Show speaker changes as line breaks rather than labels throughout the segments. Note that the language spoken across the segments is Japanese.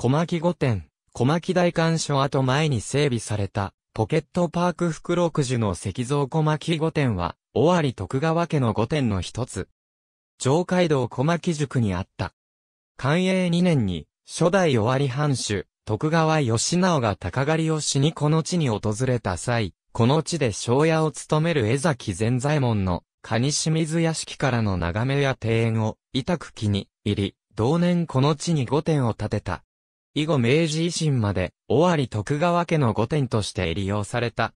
小牧御殿、小牧大館所跡前に整備された、ポケットパーク福禄寿の石像小牧御殿は、尾張徳川家の御殿の一つ。上街道小牧塾にあった。寛永2年に、初代尾張藩主、徳川義直が鷹狩りをしにこの地に訪れた際、この地で庄屋を務める江崎善左衛門の、蟹清水屋敷からの眺めや庭園を、委託気に入り、同年この地に御殿を建てた。以後明治維新まで、尾張徳川家の御殿として利用された。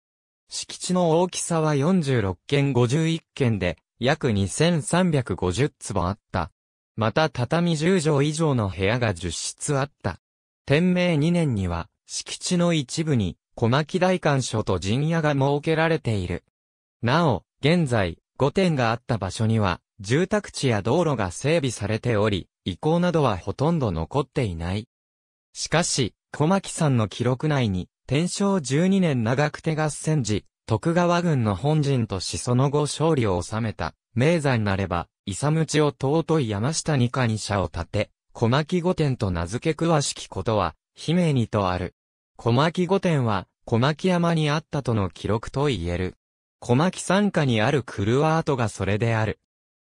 敷地の大きさは46軒51軒で、約2350坪あった。また畳10畳以上の部屋が10室あった。天明2年には、敷地の一部に、小牧大官所と陣屋が設けられている。なお、現在、御殿があった場所には、住宅地や道路が整備されており、遺構などはほとんど残っていない。しかし、小牧さんの記録内に、天正十二年長久手合戦時、徳川軍の本陣としその後勝利を収めた、名山なれば、伊佐ムを尊い山下二家に社を建て、小牧御殿と名付け詳しきことは、姫にとある。小牧御殿は、小牧山にあったとの記録と言える。小牧山下にある狂跡がそれである。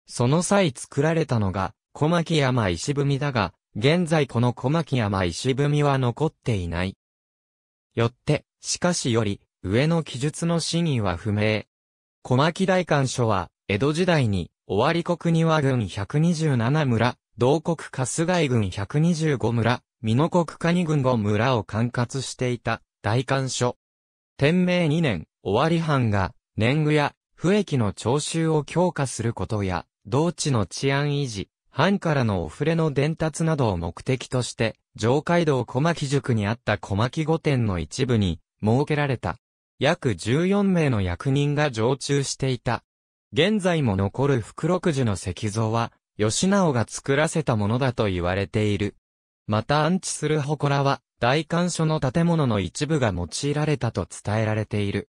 その際作られたのが、小牧山石踏みだが、現在この小牧山石踏みは残っていない。よって、しかしより、上の記述の真意は不明。小牧大官所は、江戸時代に、尾張国庭軍127村、同国春日井軍125村、美濃国カニ軍5村を管轄していた、大官所。天明2年、尾張藩が、年貢や、不益の徴収を強化することや、同地の治安維持、藩からのお触れの伝達などを目的として、上海道小牧塾にあった小牧御殿の一部に設けられた。約14名の役人が常駐していた。現在も残る福禄寺の石像は、吉直が作らせたものだと言われている。また安置する祠は、大官所の建物の一部が用いられたと伝えられている。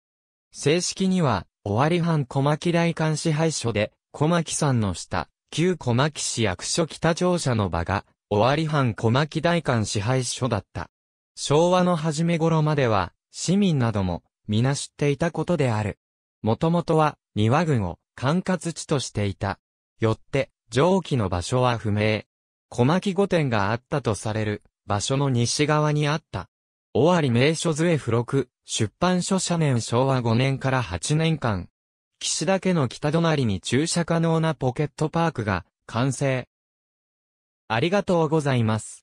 正式には、尾張藩小牧大官支配所で、小牧山の下、旧小牧市役所北庁舎の場が、尾張藩小牧大官支配所だった。昭和の初め頃までは、市民なども、皆知っていたことである。もともとは、庭軍を管轄地としていた。よって、上記の場所は不明。小牧御殿があったとされる、場所の西側にあった。尾張名所図へ付録、出版書社年昭和5年から8年間、岸田家の北隣に駐車可能なポケットパークが完成。ありがとうございます。